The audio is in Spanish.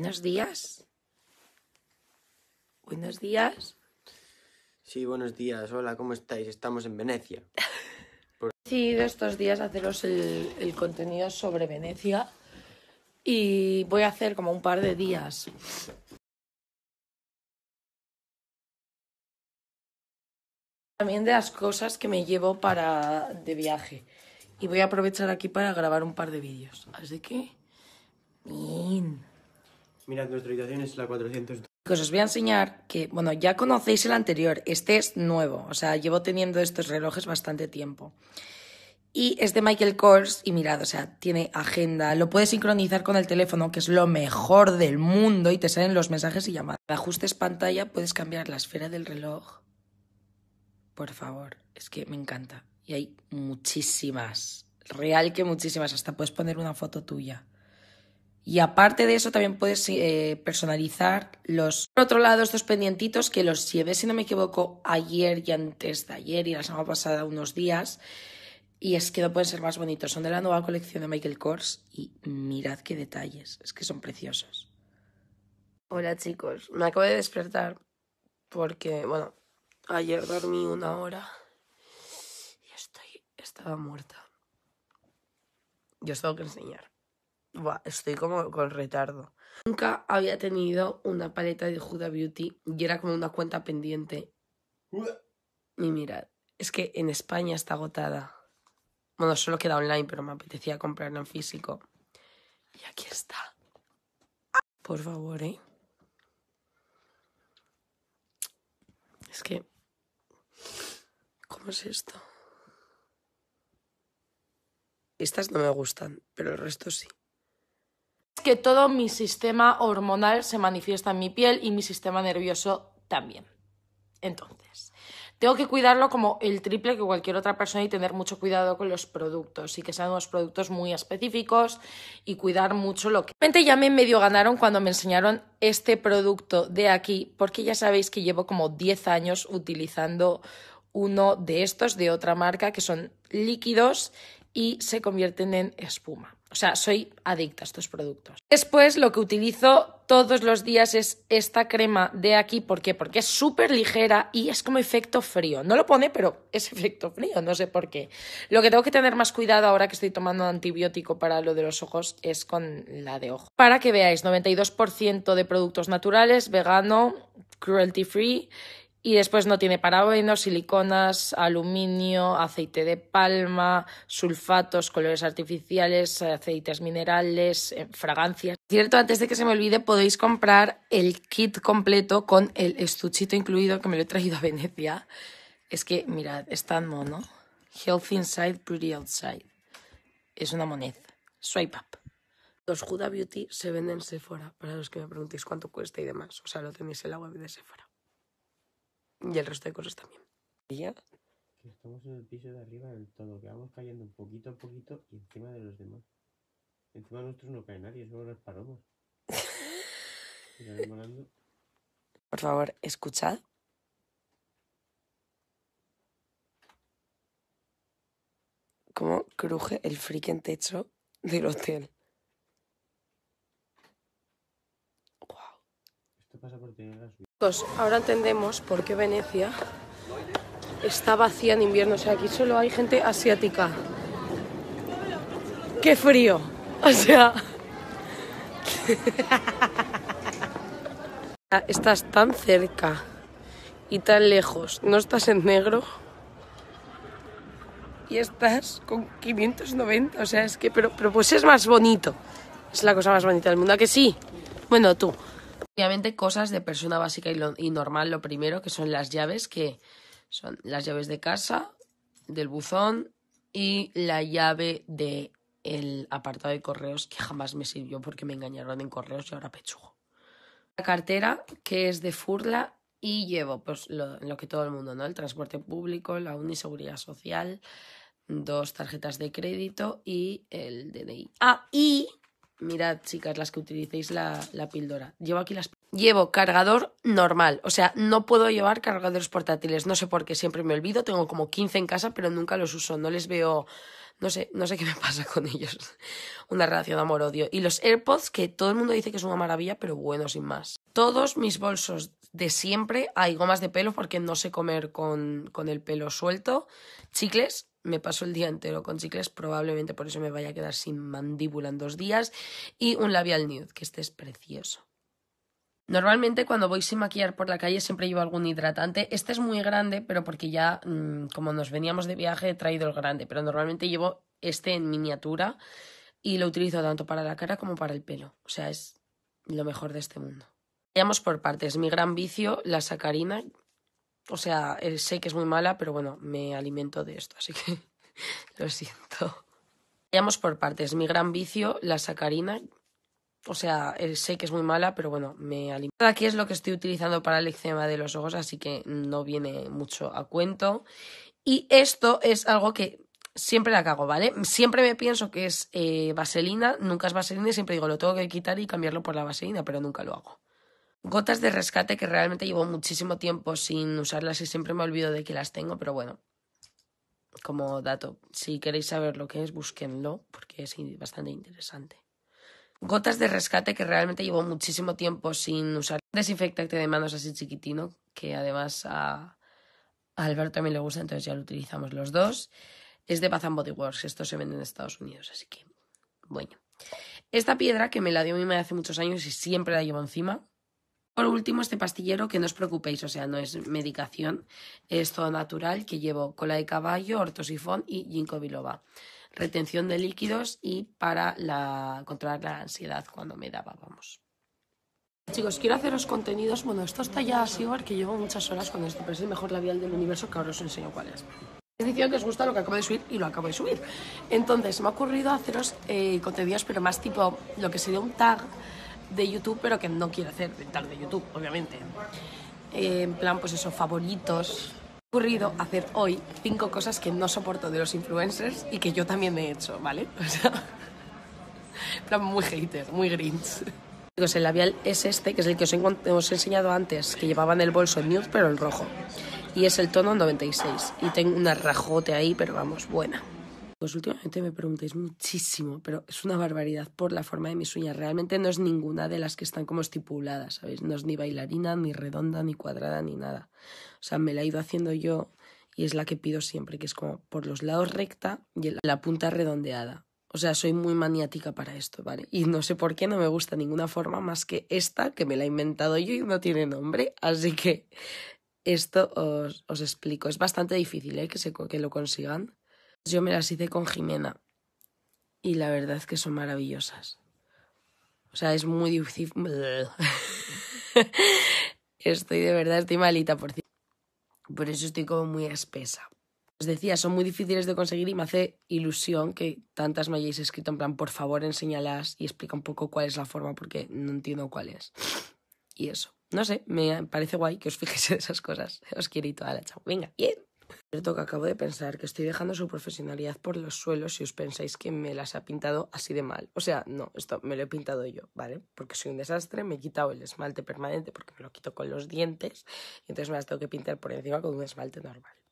Buenos días. Buenos días. Sí, buenos días. Hola, ¿cómo estáis? Estamos en Venecia. He decidido estos días haceros el, contenido sobre Venecia y voy a hacer como un par de días. También de las cosas que me llevo para de viaje. Y voy a aprovechar aquí para grabar un par de vídeos. Así que... Mirad, nuestra habitación es la 400. os voy a enseñar que, bueno, ya conocéis el anterior, este es nuevo, o sea, llevo teniendo estos relojes bastante tiempo. Y es de Michael Kors y mirad, o sea, tiene agenda, lo puedes sincronizar con el teléfono, que es lo mejor del mundo, y te salen los mensajes y llamadas. Ajustes pantalla, puedes cambiar la esfera del reloj. Por favor, es que me encanta. Y hay muchísimas, real que muchísimas, hasta puedes poner una foto tuya. Y aparte de eso, también puedes eh, personalizar los. Por otro lado, estos pendientitos que los llevé, si no me equivoco, ayer y antes de ayer y la semana pasada unos días. Y es que no pueden ser más bonitos. Son de la nueva colección de Michael Kors y mirad qué detalles. Es que son preciosos. Hola chicos, me acabo de despertar porque, bueno, ayer dormí una hora y estoy, estaba muerta. Yo os tengo que enseñar estoy como con retardo. Nunca había tenido una paleta de Huda Beauty y era como una cuenta pendiente. Y mirad, es que en España está agotada. Bueno, solo queda online, pero me apetecía comprarla en físico. Y aquí está. Por favor, ¿eh? Es que... ¿Cómo es esto? Estas no me gustan, pero el resto sí que todo mi sistema hormonal se manifiesta en mi piel y mi sistema nervioso también. Entonces, tengo que cuidarlo como el triple que cualquier otra persona y tener mucho cuidado con los productos y que sean unos productos muy específicos y cuidar mucho lo que... Realmente ya me medio ganaron cuando me enseñaron este producto de aquí porque ya sabéis que llevo como 10 años utilizando uno de estos de otra marca que son líquidos y se convierten en espuma. O sea, soy adicta a estos productos. Después lo que utilizo todos los días es esta crema de aquí. ¿Por qué? Porque es súper ligera y es como efecto frío. No lo pone, pero es efecto frío, no sé por qué. Lo que tengo que tener más cuidado ahora que estoy tomando antibiótico para lo de los ojos es con la de ojo. Para que veáis, 92% de productos naturales, vegano, cruelty free y después no tiene parabenos, siliconas, aluminio, aceite de palma, sulfatos, colores artificiales, aceites minerales, eh, fragancias. Cierto, antes de que se me olvide, podéis comprar el kit completo con el estuchito incluido que me lo he traído a Venecia. Es que, mirad, es tan mono. Healthy inside, pretty outside. Es una moneda. Swipe up. Los Huda Beauty se venden en Sephora, para los que me preguntéis cuánto cuesta y demás. O sea, lo tenéis en la web de Sephora y el resto de cosas también. ¿Ya? Que estamos en el piso de arriba del todo, que vamos cayendo poquito a poquito y encima de los demás. Encima de nosotros no cae nadie, solo las palomas. Por favor, escuchad. Cómo cruje el freaking techo del hotel. Wow. Esto pasa por tener las pues ahora entendemos por qué Venecia está vacía en invierno. O sea, aquí solo hay gente asiática. ¡Qué frío! O sea... estás tan cerca y tan lejos. No estás en negro. Y estás con 590. O sea, es que... Pero, pues es más bonito. Es la cosa más bonita del mundo. ¿A que sí? Bueno, tú. Obviamente cosas de persona básica y, normal, lo primero, que son las llaves, que son las llaves de casa, del buzón y la llave de el apartado de correos que jamás me sirvió porque me engañaron en correos y ahora pechugo. La cartera que es de Furla y llevo pues lo, que todo el mundo, ¿no? El transporte público, la uniseguridad social, dos tarjetas de crédito y el DNI. Ah, y mirad, chicas, las que utilicéis la, la píldora. Llevo aquí las. Llevo cargador normal, o sea, no puedo llevar cargadores portátiles, no sé por qué, siempre me olvido, tengo como 15 en casa, pero nunca los uso, no les veo, no sé, no sé qué me pasa con ellos, una relación amor-odio. Y los AirPods, que todo el mundo dice que es una maravilla, pero bueno, sin más. Todos mis bolsos de siempre, hay gomas de pelo porque no sé comer con, con el pelo suelto, chicles, me paso el día entero con chicles, probablemente por eso me vaya a quedar sin mandíbula en dos días, y un labial nude, que este es precioso. Normalmente cuando voy sin maquillar por la calle siempre llevo algún hidratante. Este es muy grande, pero porque ya mm, como nos veníamos de viaje he traído el grande, pero normalmente llevo este en miniatura y lo utilizo tanto para la cara como para el pelo. O sea, es lo mejor de este mundo. Veamos por partes. Mi gran vicio, la sacarina, o sea, eh, sé que es muy mala, pero bueno, me alimento de esto, así que lo siento. Veamos por partes. Mi gran vicio, la sacarina. O sea, eh, sé que es muy mala, pero bueno, me alimento. Aquí es lo que estoy utilizando para el eczema de los ojos, así que no viene mucho a cuento. Y esto es algo que siempre la cago, ¿vale? Siempre me pienso que es eh, vaselina, nunca es vaselina y siempre digo, lo tengo que quitar y cambiarlo por la vaselina, pero nunca lo hago. Gotas de rescate que realmente llevo muchísimo tiempo sin usarlas y siempre me olvido de que las tengo, pero bueno, como dato, si queréis saber lo que es, búsquenlo porque es bastante interesante. Gotas de rescate que realmente llevo muchísimo tiempo sin usar. Desinfectante de manos así chiquitino, que además a, a Alberto también le gusta, entonces ya lo utilizamos los dos. Es de Bath Body Works, esto se vende en Estados Unidos, así que bueno. Esta piedra que me la dio mi madre hace muchos años y siempre la llevo encima, por último, este pastillero, que no os preocupéis, o sea, no es medicación, es todo natural, que llevo cola de caballo, ortosifón y ginkgo biloba. Retención de líquidos y para la, controlar la ansiedad cuando me daba, vamos. Chicos, quiero haceros contenidos. Bueno, esto está ya así, porque llevo muchas horas con esto, pero es el mejor labial del universo que ahora os enseño cuál es. Es que os gusta lo que acabo de subir y lo acabo de subir. Entonces, me ha ocurrido haceros eh, contenidos, pero más tipo lo que sería un tag de YouTube, pero que no quiero hacer tal de YouTube, obviamente. Eh, en plan, pues eso, favoritos. Me ha ocurrido hacer hoy cinco cosas que no soporto de los influencers y que yo también he hecho, ¿vale? en plan, muy hater, muy grinch. pues el labial es este, que es el que os he, enseñado antes, que llevaba en el bolso en nude, pero el rojo. Y es el tono 96. Y tengo una rajote ahí, pero vamos, buena. Pues últimamente me preguntéis muchísimo, pero es una barbaridad por la forma de mis uñas. Realmente no es ninguna de las que están como estipuladas, ¿sabéis? No es ni bailarina, ni redonda, ni cuadrada, ni nada. O sea, me la he ido haciendo yo y es la que pido siempre, que es como por los lados recta y la punta redondeada. O sea, soy muy maniática para esto, ¿vale? Y no sé por qué no me gusta ninguna forma más que esta, que me la he inventado yo y no tiene nombre. Así que esto os, explico. Es bastante difícil ¿eh? que, se, que lo consigan. Yo me las hice con Jimena y la verdad es que son maravillosas. O sea, es muy difícil. estoy de verdad, estoy malita por cierto. Por eso estoy como muy espesa. Os decía, son muy difíciles de conseguir y me hace ilusión que tantas me hayáis escrito en plan, por favor, enséñalas y explica un poco cuál es la forma porque no entiendo cuál es. Y eso. No sé, me parece guay que os fijéis en esas cosas. Os quiero y toda la chao. Venga, bien. Cierto que acabo de pensar que estoy dejando su profesionalidad por los suelos si os pensáis que me las ha pintado así de mal. O sea, no, esto me lo he pintado yo, ¿vale? Porque soy un desastre, me he quitado el esmalte permanente porque me lo quito con los dientes y entonces me las tengo que pintar por encima con un esmalte normal.